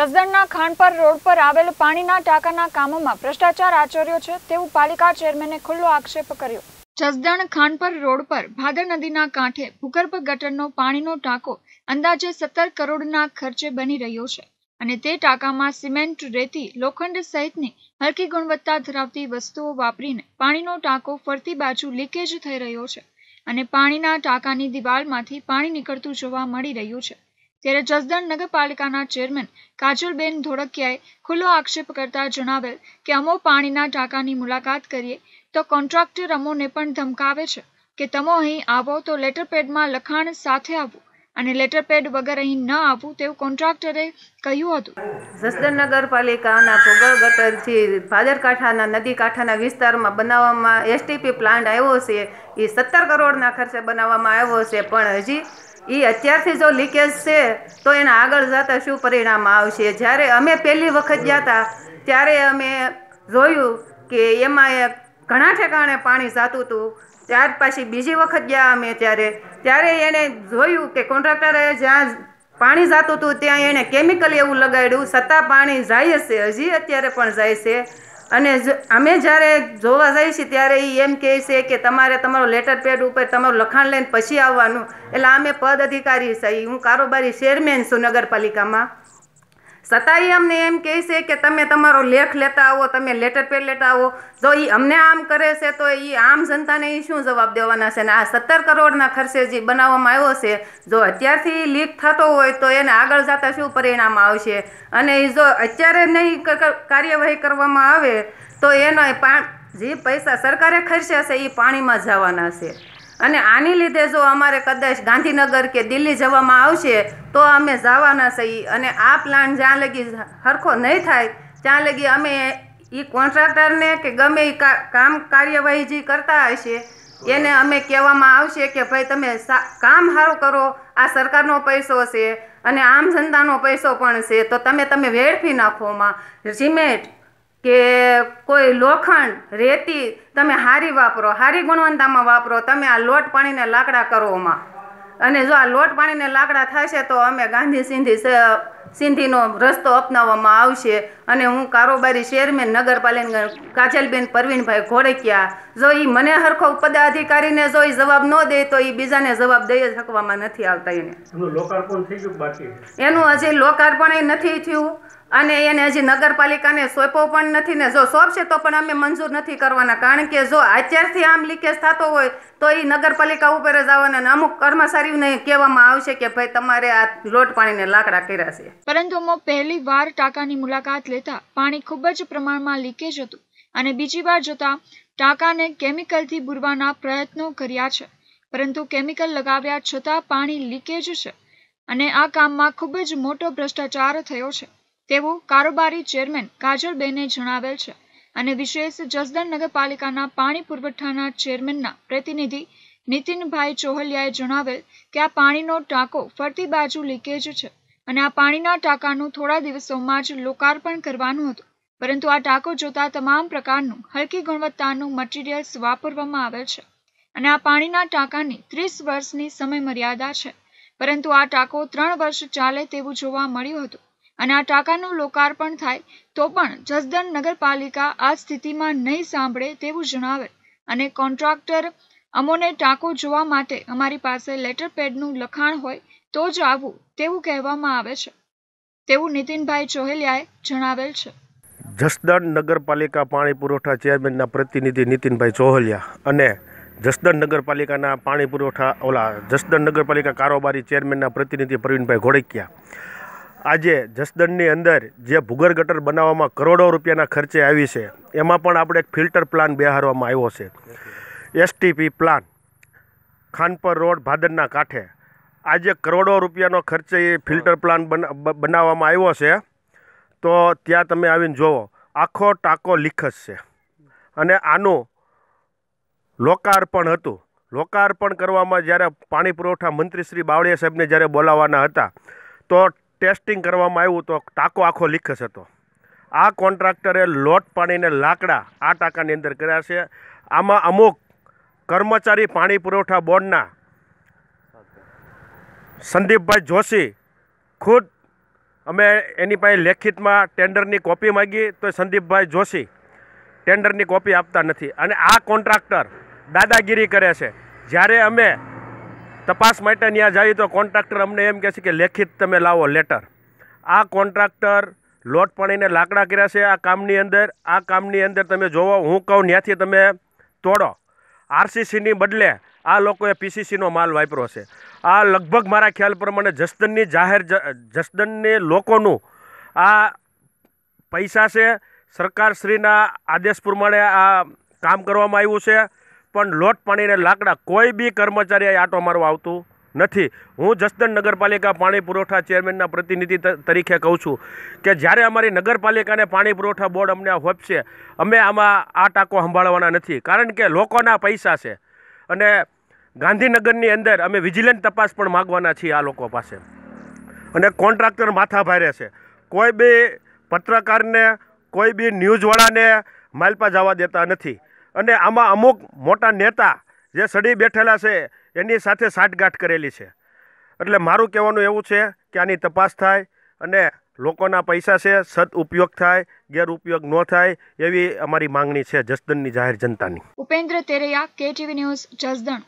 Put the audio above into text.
જસદણના ખાનપર road પર આવેલ પાણીના ટાંકાના કામોમાં ભ્રષ્ટાચાર આચર્યો છે તેવું પાલિકા ચેરમેને ખુલ્લો આક્ષેપ કર્યો જસદણ ખાનપર રોડ પર ભાદર નદીના કાંઠે ભૂગર્ભ ગટરનો પાણીનો ટાંકો અંદાજે સત્તર કરોડના ખર્ચે બની રહ્યો છે અને તે ટાંકામાં સિમેન્ટ રેતી લોખંડ સહિતની હલકી ગુણવત્તા ધરાવતી વસ્તુઓ વાપરીને પાણીનો ટાંકો ફરતી બાજુ લીકેજ થઈ રહ્યો છે અને પાણીના ટાંકાની દિવાલમાંથી પાણી નીકળતું જોવા મળી રહ્યું છે ત્યારે જસદણ નગરપાલિકાના ચેરમેન કાજલબેન ધોળકિયાએ ખુલ્લો આક્ષેપ કરતા જણાવેલ કે અમો પાણીના ટાંકાની મુલાકાત કરીએ તો કોન્ટ્રાક્ટર અમોને પણ ધમકાવે છે કે તમો અહીં આવો તો લેટરપેડમાં લખાણ સાથે આવવું અને લેટરપેડ વગર અહીં ન આવવું તેવું કોન્ટ્રાક્ટરે કહ્યું હતું જસદણ નગરપાલિકાના ભોગળ ગટર જે ભાદરકાંઠાના નદી કાંઠાના વિસ્તારમાં બનાવવામાં એસટીપી પ્લાન્ટ આવ્યો છે એ સત્તર કરોડના ખર્ચે બનાવવામાં આવ્યો છે પણ હજી એ અત્યારથી જો લીકેજ છે તો એના આગળ જતા શું પરિણામ આવશે જ્યારે અમે પહેલી વખત ગયા હતા ત્યારે અમે જોયું કે એમાં એ ઘણા ઠેકાણે પાણી જતું હતું ત્યાર પછી બીજી વખત ગયા અમે ત્યારે ત્યારે એણે જોયું કે કોન્ટ્રાક્ટરે જ્યાં પાણી જતું હતું ત્યાં એણે કેમિકલ એવું લગાડ્યું છતાં પાણી જાય છે હજી અત્યારે પણ જાય છે અને અમે જ્યારે જોવા જઈએ છીએ ત્યારે એ એમ કહે છે કે તમારે તમારો લેટર પેડ ઉપર તમારું લખાણ લઈને પછી આવવાનું એટલે અમે પદ અધિકારી છીએ હું કારોબારી ચેરમેન છું નગરપાલિકામાં છતાંય અમને એમ કહે છે કે તમે તમારો લેખ લેતા આવો તમે લેટર પેડ લેતા આવો તો એ અમને આમ કરે છે તો એ આમ જનતાને એ શું જવાબ દેવાના છે ને આ સત્તર કરોડના ખર્ચે જે બનાવવામાં આવ્યો છે જો અત્યારથી લીક થતો હોય તો એને આગળ જતાં શું પરિણામ આવશે અને એ જો અત્યારે નહીં કાર્યવાહી કરવામાં આવે તો એનો જે પૈસા સરકારે ખર્ચ્યા છે એ પાણીમાં જવાના છે અને આની લીધે જો અમારે કદાચ ગાંધીનગર કે દિલ્હી જવામાં આવશે તો અમે જવાના છીએ અને આ પ્લાન જ્યાં લગી સરખો નહીં થાય ત્યાં લગી અમે એ કોન્ટ્રાક્ટરને કે ગમે એ કામ કાર્યવાહી જે કરતા હશે એને અમે કહેવામાં આવશે કે ભાઈ તમે કામ સારું કરો આ સરકારનો પૈસો છે અને આમ જનતાનો પૈસો પણ છે તો તમે તમે વેડફી નાખોમાં સિમેન્ટ કે કોઈ લોખંડ રેતી તમે સારી વાપરો સારી ગુણવત્તામાં વાપરો તમે આ લોટ પાણીને લાકડા કરો કરોમાં અને જો આ લોટ પાણીને લાકડા થશે તો અમે ગાંધી સિંધી સિંધીનો રસ્તો અપનાવવામાં આવશે અને હું કારોબારી ચેરમેન નગરપાલિકા કાજલબેન પરવીનભાઈ ઘોડકિયા જો એ મને હરખો પદાધિકારીને જો એ જવાબ ન દે તો એ બીજાને જવાબ દઈ શકવામાં નથી આવતા એને એનું હજી લોકાર્પણ નથી થયું અને એને હજી નગરપાલિકાને સોંપો પણ નથી ને જો સોંપશે તો પણ અમે મંજૂર નથી કરવાના કારણ કે જો અત્યારથી આમ લીકેજ થતો હોય તો એ નગરપાલિકા ઉપર જ આવવાના અમુક કર્મચારીઓને કહેવામાં આવશે કે ભાઈ તમારે આ લોટ પાણીને લાકડા કર્યા છે પરંતુ અમો પહેલી વાર ટાંકાની મુલાકાત લેતા પાણી ખૂબ જ પ્રમાણમાં લીકેજ હતું અને બીજી વાર જોતા ટાંકાને કેમિકલથી બુરવાના પ્રયત્નો કર્યા છે પરંતુ કેમિકલ લગાવ્યા છતાં પાણી લીકેજ છે અને આ કામમાં ખૂબ જ મોટો ભ્રષ્ટાચાર થયો છે તેવું કારોબારી ચેરમેન કાજલબેને જણાવેલ છે અને વિશેષ જસદણ નગરપાલિકાના પાણી પુરવઠાના ચેરમેનના પ્રતિનિધિ નીતિનભાઈ ચોહલિયાએ જણાવેલ કે આ પાણીનો ટાંકો ફરતી બાજુ લીકેજ છે અને આ પાણીના ટાંકાનું થોડા દિવસોમાં જ લોકાર્પણ કરવાનું હતું પરંતુ આ ટાંકો જોતા તમામ પ્રકારનું હલકી ગુણવત્તાનું મટીરિયલ્સ વાપરવામાં આવે છે અને આ પાણીના ટાંકાની ત્રીસ વર્ષની સમય મર્યાદા છે પરંતુ આ ટાંકો ત્રણ વર્ષ ચાલે તેવું જોવા મળ્યું હતું અને આ ટાંકાનું લોકાર્પણ થાય તો પણ જસદણ નગરપાલિકા આ સ્થિતિમાં નહીં સાંભળે તેવું જણાવે અને કોન્ટ્રાક્ટર અમોને ટાંકો જોવા માટે અમારી પાસે લેટર પેડનું લખાણ હોય તો જ આવું તેવું કહેવામાં આવે છે તેવું નીતિનભાઈ ચોહેલિયાએ જણાવેલ છે જસદણ નગરપાલિકા પાણી પુરવઠા ચેરમેનના પ્રતિનિધિ નીતિનભાઈ ચોહલિયા અને જસદણ નગરપાલિકાના પાણી પુરવઠા ઓલા જસદણ નગરપાલિકા કારોબારી ચેરમેનના પ્રતિનિધિ પ્રવીણભાઈ ઘોડકિયા આજે જસદણની અંદર જે ભૂગર ગટર બનાવવામાં કરોડો રૂપિયાના ખર્ચે આવી છે એમાં પણ આપણે એક ફિલ્ટર પ્લાન બેહારવામાં આવ્યો છે એસટીપી પ્લાન ખાનપર રોડ ભાદરના કાંઠે આજે કરોડો રૂપિયાનો ખર્ચે એ ફિલ્ટર પ્લાન્ટ બનાવવામાં આવ્યો છે તો ત્યાં તમે આવીને જુઓ આખો ટાંકો લિખત છે અને આનું લોકાર્પણ હતું લોકાર્પણ કરવામાં જ્યારે પાણી પુરવઠા મંત્રી શ્રી બાવળિયા સાહેબને જ્યારે બોલાવવાના હતા તો ટેસ્ટિંગ કરવામાં આવ્યું તો ટાંકો આખો લિખસ હતો આ કોન્ટ્રાક્ટરે લોટ પાણીને લાકડા આ ટાંકાની અંદર કર્યા છે આમાં અમુક કર્મચારી પાણી પુરવઠા બોર્ડના સંદીપભાઈ જોશી ખુદ અમે એની પાસે લેખિતમાં ટેન્ડરની કોપી માગી તો સંદીપભાઈ જોશી ટેન્ડરની કોપી આપતા નથી અને આ કોન્ટ્રાક્ટર દાદાગીરી કરે છે જ્યારે અમે તપાસ માટે ત્યાં જઈએ તો કોન્ટ્રાક્ટર અમને એમ કહે છે કે લેખિત તમે લાવો લેટર આ કોન્ટ્રાક્ટર લોટ પાણીને લાકડા કર્યા છે આ કામની અંદર આ કામની અંદર તમે જોવો હું કહું ત્યાંથી તમે તોડો આરસીસીની બદલે આ લોકોએ પીસીસીનો માલ વાપરો છે આ લગભગ મારા ખ્યાલ પ્રમાણે જસદનની જાહેર જસદનને લોકોનું આ પૈસા છે સરકારશ્રીના આદેશ પ્રમાણે આ કામ કરવામાં આવ્યું છે પણ લોટ પાણીને લાકડા કોઈ બી કર્મચારી આટો મારવા આવતું નથી હું જસદણ નગરપાલિકા પાણી પુરવઠા ચેરમેનના પ્રતિનિધિ તરીકે કહું છું કે જ્યારે અમારી નગરપાલિકાને પાણી પુરવઠા બોર્ડ અમને હોપશે અમે આમાં આ ટાંકો સંભાળવાના નથી કારણ કે લોકોના પૈસા છે અને ગાંધીનગરની અંદર અમે વિજિલન્સ તપાસ પણ માગવાના છીએ આ લોકો પાસે અને કોન્ટ્રાક્ટર માથા ભારે છે કોઈ બી પત્રકારને કોઈ બી ન્યૂઝવાળાને માલપા જવા દેતા નથી અને આમાં અમુક મોટા નેતા જે સડી બેઠેલા છે એની સાથે સાટગાંઠ કરેલી છે એટલે મારું કહેવાનું એવું છે કે આની તપાસ થાય અને લોકોના પૈસા છે સદઉપયોગ થાય ગેરઉપયોગ ન થાય એવી અમારી માંગણી છે જસદણની જાહેર જનતાની ઉપેન્દ્ર તેરૈયા કેટીવી ન્યૂઝ જસદણ